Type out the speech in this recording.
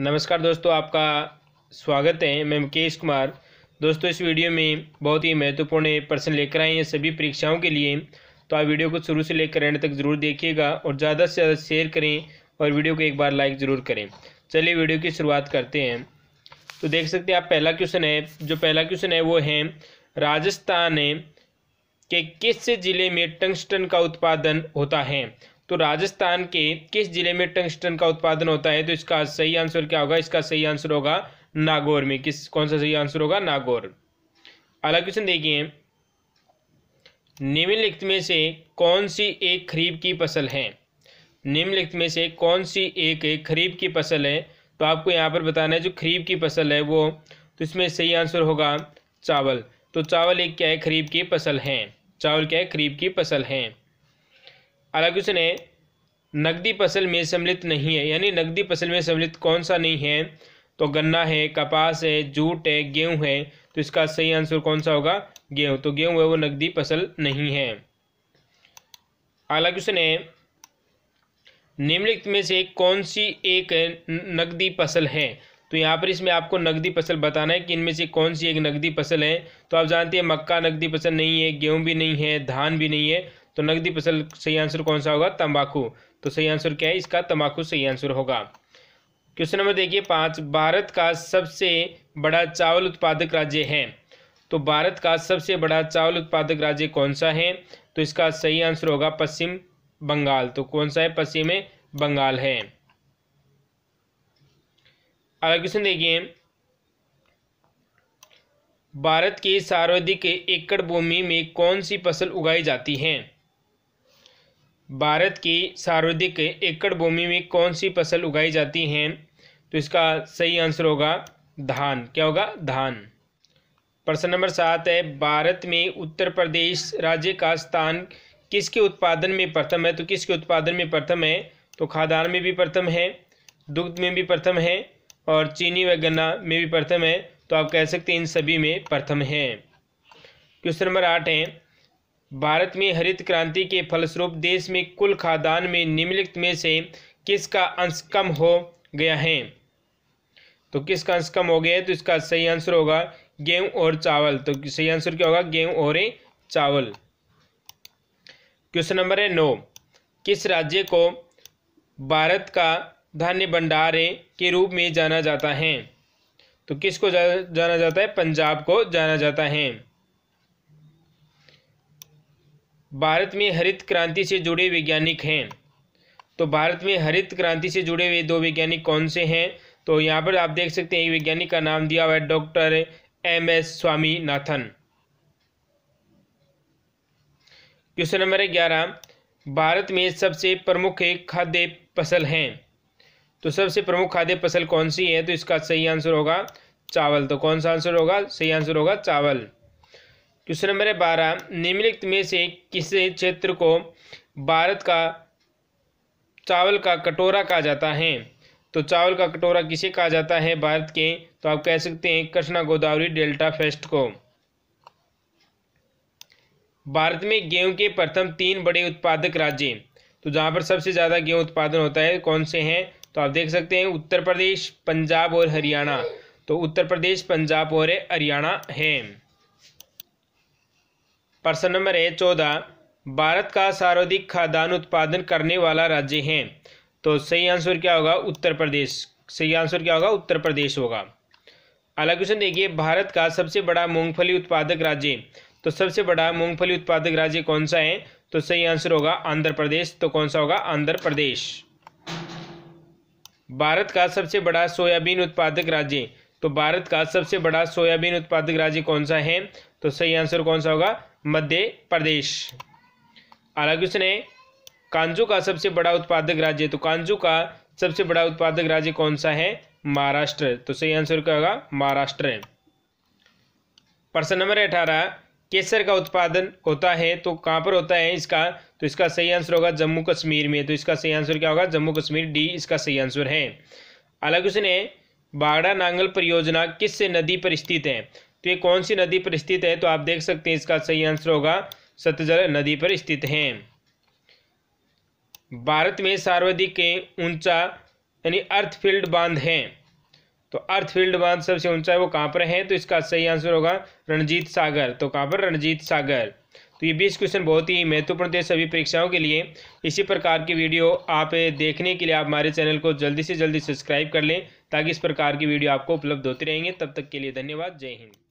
नमस्कार दोस्तों आपका स्वागत है मैं मुकेश कुमार दोस्तों इस वीडियो में बहुत ही महत्वपूर्ण प्रश्न लेकर आए हैं सभी परीक्षाओं के लिए तो आप वीडियो को शुरू से लेकर एंड तक ज़रूर देखिएगा और ज़्यादा से ज़्यादा शेयर करें और वीडियो को एक बार लाइक ज़रूर करें चलिए वीडियो की शुरुआत करते हैं तो देख सकते हैं आप पहला क्वेश्चन है जो पहला क्वेश्चन है वो है राजस्थान के किस ज़िले में टंगस्टन का उत्पादन होता है तो राजस्थान के किस जिले में टंगस्टन का उत्पादन होता है तो इसका सही आंसर क्या होगा इसका सही आंसर होगा नागौर में किस कौन सा सही आंसर होगा नागौर अगला क्वेश्चन देखिए निम्नलिखित में से कौन सी एक खरीफ की फसल है निम्नलिखित में से कौन सी एक खरीफ की फसल है तो आपको यहाँ पर बताना है जो खरीफ की फसल है वो तो इसमें सही आंसर होगा चावल तो चावल एक क्या है खरीफ की फसल है चावल क्या है खरीफ की फसल है हालांकि उसने नकदी फसल में सम्मिलित नहीं है यानी नकदी फसल में सम्मिलित कौन सा नहीं है तो गन्ना है कपास है जूट है गेहूं है तो इसका सही आंसर कौन सा होगा गेहूं तो गेहूं है वो नकदी फसल नहीं है अगला क्वेश्चन है निम्नलिखित में से कौन सी एक नकदी फसल है तो यहाँ पर इसमें आपको नकदी फसल बताना है कि इनमें से कौन सी एक नकदी फसल है तो आप जानते हैं मक्का नकदी फसल नहीं है गेहूं भी नहीं है धान भी नहीं है तो नकदी फसल सही आंसर कौन सा होगा तंबाकू तो सही आंसर क्या है इसका तंबाकू सही आंसर होगा क्वेश्चन नंबर देखिए पाँच भारत का सबसे बड़ा चावल उत्पादक राज्य है तो भारत का सबसे बड़ा चावल उत्पादक राज्य कौन सा है तो इसका सही आंसर होगा पश्चिम बंगाल तो कौन सा है पश्चिम बंगाल है अगला क्वेश्चन देखिए भारत की सर्वाधिक एकड़ भूमि में कौन सी फसल उगाई जाती है भारत की सर्वाधिक एकड़ भूमि में कौन सी फसल उगाई जाती है तो इसका सही आंसर होगा धान क्या होगा धान प्रश्न नंबर सात है भारत में उत्तर प्रदेश राज्य का स्थान किसके उत्पादन में प्रथम है तो किसके उत्पादन में प्रथम है तो खादान में भी प्रथम है दुग्ध में भी प्रथम है और चीनी व गन्ना में भी प्रथम है तो आप कह सकते हैं इन सभी में प्रथम है क्वेश्चन नंबर आठ है भारत में हरित क्रांति के फलस्वरूप देश में कुल खाद्यान्न में निम्नलिखित में से किसका अंश कम हो गया है तो किसका अंश कम हो गया है तो इसका सही आंसर होगा गेहूं और चावल तो सही आंसर क्या होगा गेहूं और चावल क्वेश्चन नंबर है नौ किस राज्य को भारत का धान्य भंडार के रूप में जाना जाता है तो किसको जाना जाता है पंजाब को जाना जाता है भारत में हरित क्रांति से जुड़े वैज्ञानिक हैं तो भारत में हरित क्रांति से जुड़े हुए दो वैज्ञानिक कौन से हैं तो यहाँ पर आप देख सकते हैं एक वैज्ञानिक का नाम दिया हुआ है doctor M S Swaminathan question number ग्यारह भारत में सबसे प्रमुख खाद्य फसल हैं तो सबसे प्रमुख खाद्य फसल कौन सी है तो इसका सही आंसर होगा चावल तो कौन सा आंसर होगा सही आंसर होगा चावल क्वेश्चन नंबर बारह निम्नलिखित में से किस क्षेत्र को भारत का चावल का कटोरा कहा जाता है तो चावल का कटोरा किसे कहा जाता है भारत के तो आप कह सकते हैं कृष्णा गोदावरी डेल्टा फेस्ट को भारत में गेहूं के प्रथम तीन बड़े उत्पादक राज्य तो जहाँ पर सबसे ज़्यादा गेहूं उत्पादन होता है कौन से हैं तो आप देख सकते हैं उत्तर प्रदेश पंजाब और हरियाणा तो उत्तर प्रदेश पंजाब और हरियाणा है प्रश्न नंबर ए चौदह भारत का सर्वाधिक खाद्यान्न उत्पादन करने वाला राज्य है तो सही आंसर क्या होगा उत्तर प्रदेश सही आंसर क्या होगा उत्तर प्रदेश होगा अगला क्वेश्चन देखिए भारत का सबसे बड़ा मूंगफली उत्पादक राज्य तो सबसे बड़ा मूंगफली उत्पादक राज्य कौन सा है तो सही आंसर होगा आंध्र प्रदेश तो कौन सा होगा आंध्र प्रदेश भारत का सबसे बड़ा सोयाबीन उत्पादक राज्य तो भारत का सबसे बड़ा सोयाबीन उत्पादक राज्य कौन सा है तो सही आंसर कौन सा होगा मध्य प्रदेश अगला क्वेश्चन है कांजू का सबसे बड़ा उत्पादक राज्य तो कांजू का सबसे बड़ा उत्पादक राज्य कौन सा है महाराष्ट्र तो सही आंसर क्या होगा महाराष्ट्र प्रश्न नंबर अठारह केसर का उत्पादन होता है तो कहां पर होता है इसका तो इसका सही आंसर होगा जम्मू कश्मीर में तो इसका सही आंसर क्या होगा जम्मू कश्मीर डी इसका सही आंसर है अगला क्वेश्चन है बाड़ा नांगल परियोजना किस नदी पर स्थित है तो ये कौन सी नदी पर स्थित है तो आप देख सकते हैं इसका सही आंसर होगा सतजल नदी पर स्थित है भारत में सर्वाधिक ऊंचा यानी अर्थफील्ड बांध है तो अर्थफील्ड बांध सबसे ऊंचा है वो कहाँ पर है तो इसका सही आंसर होगा रणजीत सागर तो कहाँ पर रणजीत सागर तो ये बीस क्वेश्चन बहुत ही महत्वपूर्ण थे सभी परीक्षाओं के लिए इसी प्रकार की वीडियो आप देखने के लिए आप हमारे चैनल को जल्दी से जल्दी सब्सक्राइब कर लें ताकि इस प्रकार की वीडियो आपको उपलब्ध होती रहेंगे तब तक के लिए धन्यवाद जय हिंद